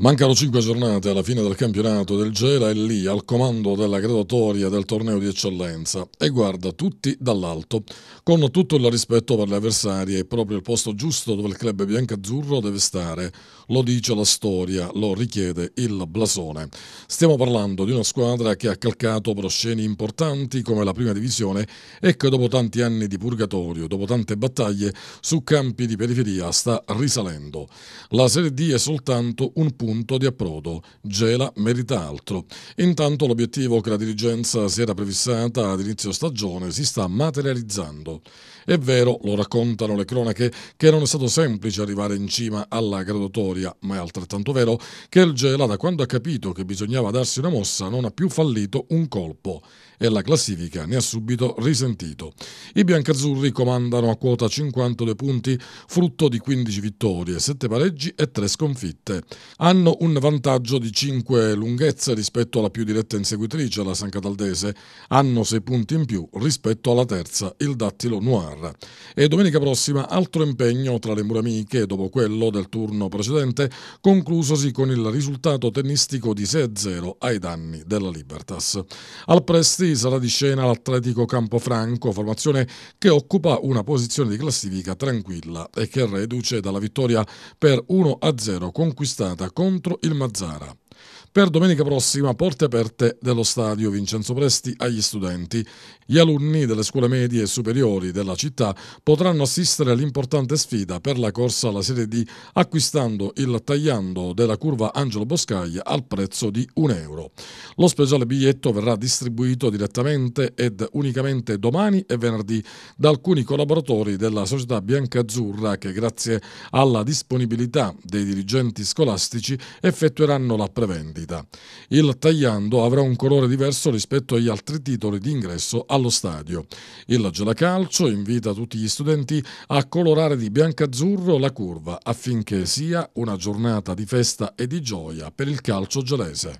Mancano cinque giornate alla fine del campionato del Gela e lì al comando della graduatoria del torneo di eccellenza e guarda tutti dall'alto, con tutto il rispetto per le avversarie è proprio il posto giusto dove il club biancazzurro deve stare, lo dice la storia, lo richiede il blasone. Stiamo parlando di una squadra che ha calcato prosceni importanti come la prima divisione e che dopo tanti anni di purgatorio, dopo tante battaglie su campi di periferia sta risalendo. La Serie D è soltanto un punto punto di approdo. Gela merita altro. Intanto l'obiettivo che la dirigenza si era prefissata ad inizio stagione si sta materializzando. È vero, lo raccontano le cronache, che non è stato semplice arrivare in cima alla graduatoria, ma è altrettanto vero che il Gela, da quando ha capito che bisognava darsi una mossa, non ha più fallito un colpo e la classifica ne ha subito risentito. I biancazzurri comandano a quota 52 punti, frutto di 15 vittorie, 7 pareggi e 3 sconfitte. Hanno hanno un vantaggio di 5 lunghezze rispetto alla più diretta inseguitrice, la San Cataldese, hanno 6 punti in più rispetto alla terza, il Dattilo Noir. E domenica prossima altro impegno tra le muramiche dopo quello del turno precedente, conclusosi con il risultato tennistico di 6-0 ai danni della Libertas. Al Presti sarà di scena l'Atletico Campofranco, formazione che occupa una posizione di classifica tranquilla e che reduce dalla vittoria per 1-0 conquistata con contro il Mazzara per domenica prossima porte aperte dello stadio Vincenzo Presti agli studenti. Gli alunni delle scuole medie e superiori della città potranno assistere all'importante sfida per la corsa alla Serie D acquistando il tagliando della curva Angelo Boscaglia al prezzo di 1 euro. Lo speciale biglietto verrà distribuito direttamente ed unicamente domani e venerdì da alcuni collaboratori della società Biancazzurra che grazie alla disponibilità dei dirigenti scolastici effettueranno la prevendita partita. Il tagliando avrà un colore diverso rispetto agli altri titoli di ingresso allo stadio. Il Gelacalcio invita tutti gli studenti a colorare di biancazzurro la curva affinché sia una giornata di festa e di gioia per il calcio gelese.